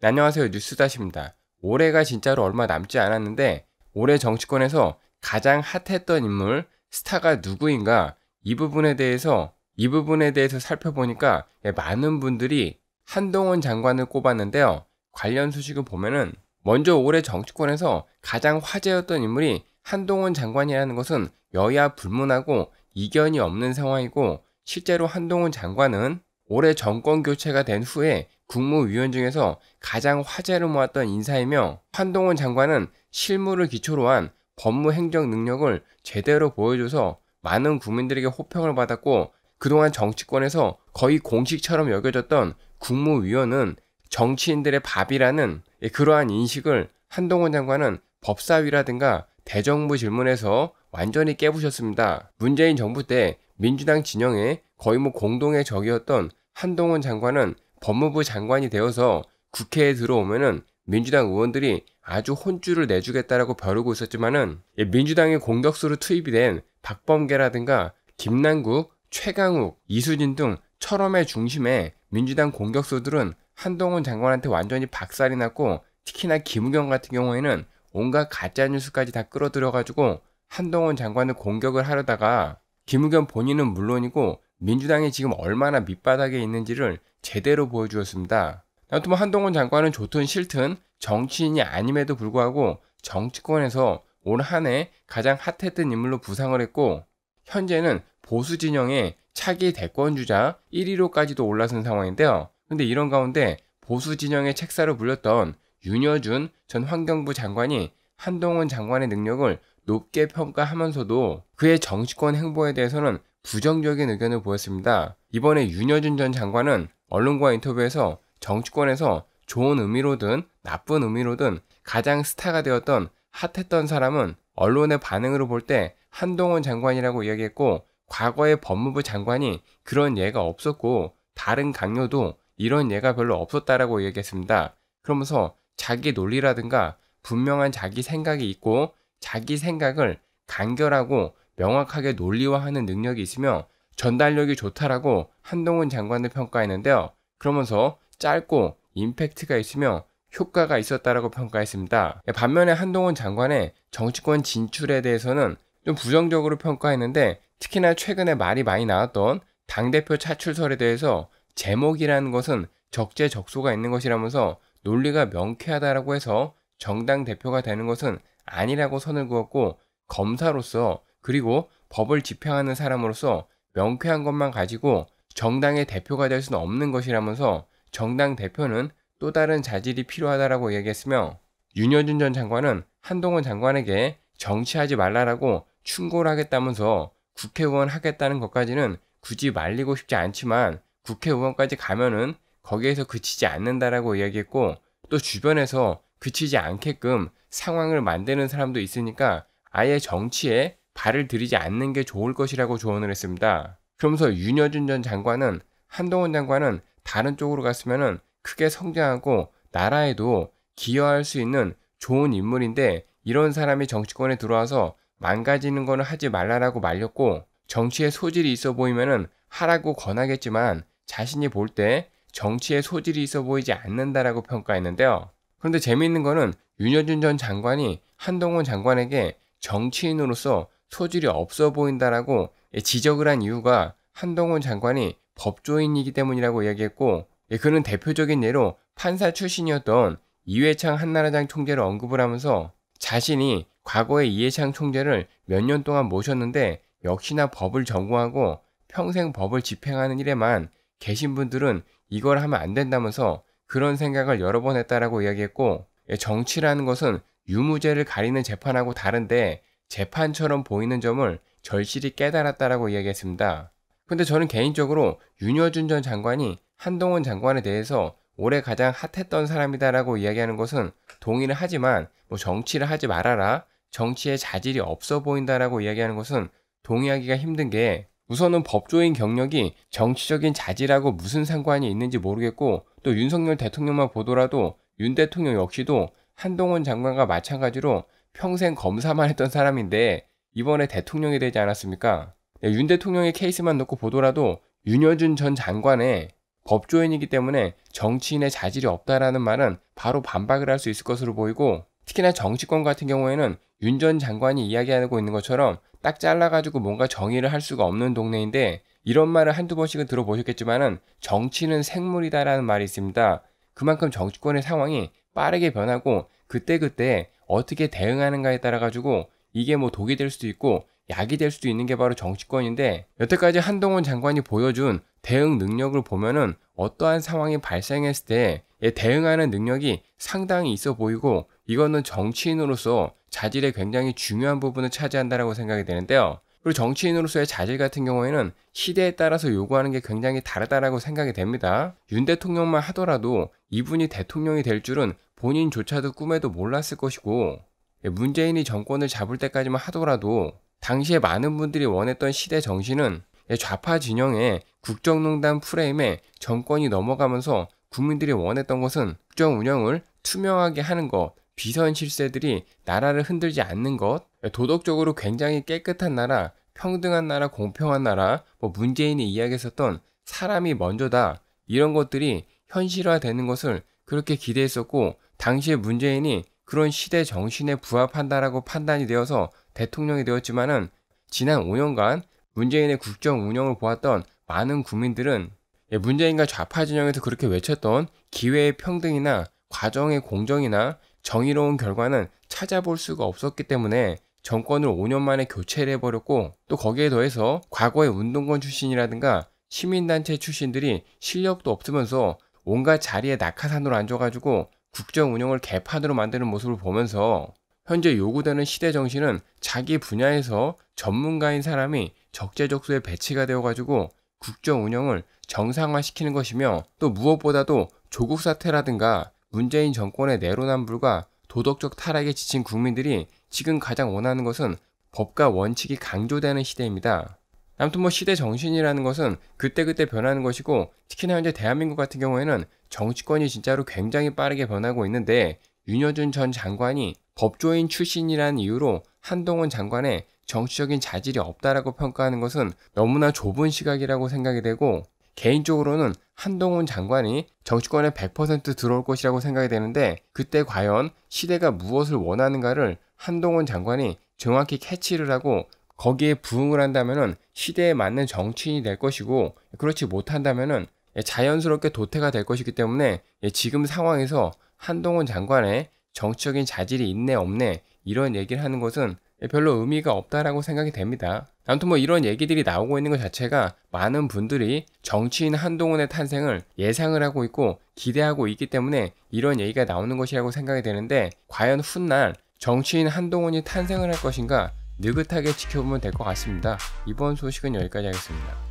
네, 안녕하세요 뉴스다시입니다. 올해가 진짜로 얼마 남지 않았는데 올해 정치권에서 가장 핫했던 인물 스타가 누구인가 이 부분에 대해서 이 부분에 대해서 살펴보니까 예, 많은 분들이 한동훈 장관을 꼽았는데요. 관련 소식을 보면은 먼저 올해 정치권에서 가장 화제였던 인물이 한동훈 장관이라는 것은 여야 불문하고 이견이 없는 상황이고 실제로 한동훈 장관은 올해 정권 교체가 된 후에 국무위원 중에서 가장 화제를 모았던 인사이며 한동훈 장관은 실무를 기초로 한 법무 행정 능력을 제대로 보여줘서 많은 국민들에게 호평을 받았고 그동안 정치권에서 거의 공식처럼 여겨졌던 국무위원은 정치인들의 밥이라는 예, 그러한 인식을 한동훈 장관은 법사위라든가 대정부 질문에서 완전히 깨부셨습니다. 문재인 정부 때 민주당 진영의 거의 뭐 공동의 적이었던 한동훈 장관은 법무부 장관이 되어서 국회에 들어오면은 민주당 의원들이 아주 혼쭐을 내주겠다라고 벼르고 있었지만은 민주당의 공격수로 투입이 된 박범계라든가 김남국, 최강욱, 이수진 등철엄의 중심에 민주당 공격수들은 한동훈 장관한테 완전히 박살이 났고 특히나 김우경 같은 경우에는 온갖 가짜뉴스까지 다 끌어들여가지고 한동훈 장관을 공격을 하려다가 김우경 본인은 물론이고 민주당이 지금 얼마나 밑바닥에 있는지를 제대로 보여주었습니다. 아무튼 뭐 한동훈 장관은 좋든 싫든 정치인이 아님에도 불구하고 정치권에서 올한해 가장 핫했던 인물로 부상을 했고 현재는 보수 진영의 차기 대권 주자 1위로까지도 올라선 상황인데요. 근데 이런 가운데 보수 진영의 책사로 불렸던 윤여준 전 환경부 장관이 한동훈 장관의 능력을 높게 평가하면서도 그의 정치권 행보에 대해서는 부정적인 의견을 보였습니다. 이번에 윤여준 전 장관은 언론과 인터뷰에서 정치권에서 좋은 의미로든 나쁜 의미로든 가장 스타가 되었던 핫했던 사람은 언론의 반응으로 볼 때 한동훈 장관이라고 이야기했고 과거의 법무부 장관이 그런 예가 없었고 다른 강요도 이런 예가 별로 없었다라고 이야기했습니다. 그러면서 자기 논리라든가 분명한 자기 생각이 있고 자기 생각을 간결하고 명확하게 논리화하는 능력이 있으며 전달력이 좋다라고 한동훈 장관을 평가했는데요. 그러면서 짧고 임팩트가 있으며 효과가 있었다라고 평가했습니다. 예, 반면에 한동훈 장관의 정치권 진출에 대해서는 좀 부정적으로 평가했는데 특히나 최근에 말이 많이 나왔던 당대표 차출설에 대해서 제목이라는 것은 적재적소가 있는 것이라면서 논리가 명쾌하다라고 해서 정당 대표가 되는 것은 아니라고 선을 그었고 검사로서 그리고 법을 집행하는 사람으로서 명쾌한 것만 가지고 정당의 대표가 될 수는 없는 것이라면서 정당 대표는 또 다른 자질이 필요하다라고 이야기했으며 윤여준 전 장관은 한동훈 장관에게 정치하지 말라라고 충고를 하겠다면서 국회의원 하겠다는 것까지는 굳이 말리고 싶지 않지만 국회의원까지 가면은 거기에서 그치지 않는다라고 이야기했고 또 주변에서 그치지 않게끔 상황을 만드는 사람도 있으니까 아예 정치에 발을 들이지 않는 게 좋을 것이라고 조언을 했습니다. 그러면서 윤여준 전 장관은 한동훈 장관은 다른 쪽으로 갔으면 크게 성장하고 나라에도 기여할 수 있는 좋은 인물인데 이런 사람이 정치권에 들어와서 망가지는 거는 하지 말라라고 말렸고 정치에 소질이 있어 보이면 하라고 권하겠지만 자신이 볼 때 정치에 소질이 있어 보이지 않는다라고 평가했는데요. 그런데 재미있는 거는 윤여준 전 장관이 한동훈 장관에게 정치인으로서 소질이 없어 보인다라고 예, 지적을 한 이유가 한동훈 장관이 법조인이기 때문이라고 이야기했고 예, 그는 대표적인 예로 판사 출신이었던 이회창 한나라당 총재를 언급을 하면서 자신이 과거에 이회창 총재를 몇 년 동안 모셨는데 역시나 법을 전공하고 평생 법을 집행하는 일에만 계신 분들은 이걸 하면 안 된다면서 그런 생각을 여러 번 했다라고 이야기했고 예, 정치라는 것은 유무죄를 가리는 재판하고 다른데 재판처럼 보이는 점을 절실히 깨달았다라고 이야기했습니다. 근데 저는 개인적으로 윤여준 전 장관이 한동훈 장관에 대해서 올해 가장 핫했던 사람이다라고 이야기하는 것은 동의를 하지만 뭐 정치를 하지 말아라 정치에 자질이 없어 보인다라고 이야기하는 것은 동의하기가 힘든 게 우선은 법조인 경력이 정치적인 자질하고 무슨 상관이 있는지 모르겠고 또 윤석열 대통령만 보더라도 윤 대통령 역시도 한동훈 장관과 마찬가지로 평생 검사만 했던 사람인데 이번에 대통령이 되지 않았습니까? 네, 윤 대통령의 케이스만 놓고 보더라도 윤여준 전 장관의 법조인이기 때문에 정치인의 자질이 없다라는 말은 바로 반박을 할 수 있을 것으로 보이고 특히나 정치권 같은 경우에는 윤 전 장관이 이야기하고 있는 것처럼 딱 잘라가지고 뭔가 정의를 할 수가 없는 동네인데 이런 말을 한두 번씩은 들어보셨겠지만은 정치는 생물이다라는 말이 있습니다. 그만큼 정치권의 상황이 빠르게 변하고 그때그때 어떻게 대응하는가에 따라 가지고 이게 뭐 독이 될 수도 있고 약이 될 수도 있는 게 바로 정치권인데 여태까지 한동훈 장관이 보여준 대응 능력을 보면은 어떠한 상황이 발생했을 때 대응하는 능력이 상당히 있어 보이고 이거는 정치인으로서 자질에 굉장히 중요한 부분을 차지한다라고 생각이 되는데요. 그리고 정치인으로서의 자질 같은 경우에는 시대에 따라서 요구하는 게 굉장히 다르다라고 생각이 됩니다. 윤 대통령만 하더라도 이분이 대통령이 될 줄은 본인조차도 꿈에도 몰랐을 것이고 예, 문재인이 정권을 잡을 때까지만 하더라도 당시에 많은 분들이 원했던 시대 정신은 예, 좌파 진영의 국정농단 프레임에 정권이 넘어가면서 국민들이 원했던 것은 국정 운영을 투명하게 하는 것, 비선 실세들이 나라를 흔들지 않는 것, 예, 도덕적으로 굉장히 깨끗한 나라, 평등한 나라, 공평한 나라, 뭐 문재인이 이야기했었던 사람이 먼저다 이런 것들이 현실화되는 것을 그렇게 기대했었고 당시에 문재인이 그런 시대 정신에 부합한다라고 판단이 되어서 대통령이 되었지만은 지난 5년간 문재인의 국정 운영을 보았던 많은 국민들은 예, 문재인과 좌파 진영에서 그렇게 외쳤던 기회의 평등이나 과정의 공정이나 정의로운 결과는 찾아볼 수가 없었기 때문에 정권을 5년 만에 교체를 해버렸고 또 거기에 더해서 과거의 운동권 출신이라든가 시민단체 출신들이 실력도 없으면서 온갖 자리에 낙하산으로 앉아가지고 국정 운영을 개판으로 만드는 모습을 보면서 현재 요구되는 시대 정신은 자기 분야에서 전문가인 사람이 적재적소에 배치가 되어가지고 국정 운영을 정상화시키는 것이며 또 무엇보다도 조국 사태라든가 문재인 정권의 내로남불과 도덕적 타락에 지친 국민들이 지금 가장 원하는 것은 법과 원칙이 강조되는 시대입니다. 아무튼 뭐 시대 정신이라는 것은 그때그때 변하는 것이고 특히나 현재 대한민국 같은 경우에는 정치권이 진짜로 굉장히 빠르게 변하고 있는데 윤여준 전 장관이 법조인 출신이라는 이유로 한동훈 장관의 정치적인 자질이 없다라고 평가하는 것은 너무나 좁은 시각이라고 생각이 되고 개인적으로는 한동훈 장관이 정치권에 100% 들어올 것이라고 생각이 되는데 그때 과연 시대가 무엇을 원하는가를 한동훈 장관이 정확히 캐치를 하고 거기에 부응을 한다면은 시대에 맞는 정치인이 될 것이고 그렇지 못한다면은 예, 자연스럽게 도태가 될 것이기 때문에 예, 지금 상황에서 한동훈 장관의 정치적인 자질이 있네 없네 이런 얘기를 하는 것은 예, 별로 의미가 없다라고 생각이 됩니다. 아무튼 뭐 이런 얘기들이 나오고 있는 것 자체가 많은 분들이 정치인 한동훈의 탄생을 예상을 하고 있고 기대하고 있기 때문에 이런 얘기가 나오는 것이라고 생각이 되는데 과연 훗날 정치인 한동훈이 탄생을 할 것인가 느긋하게 지켜보면 될 것 같습니다. 이번 소식은 여기까지 하겠습니다.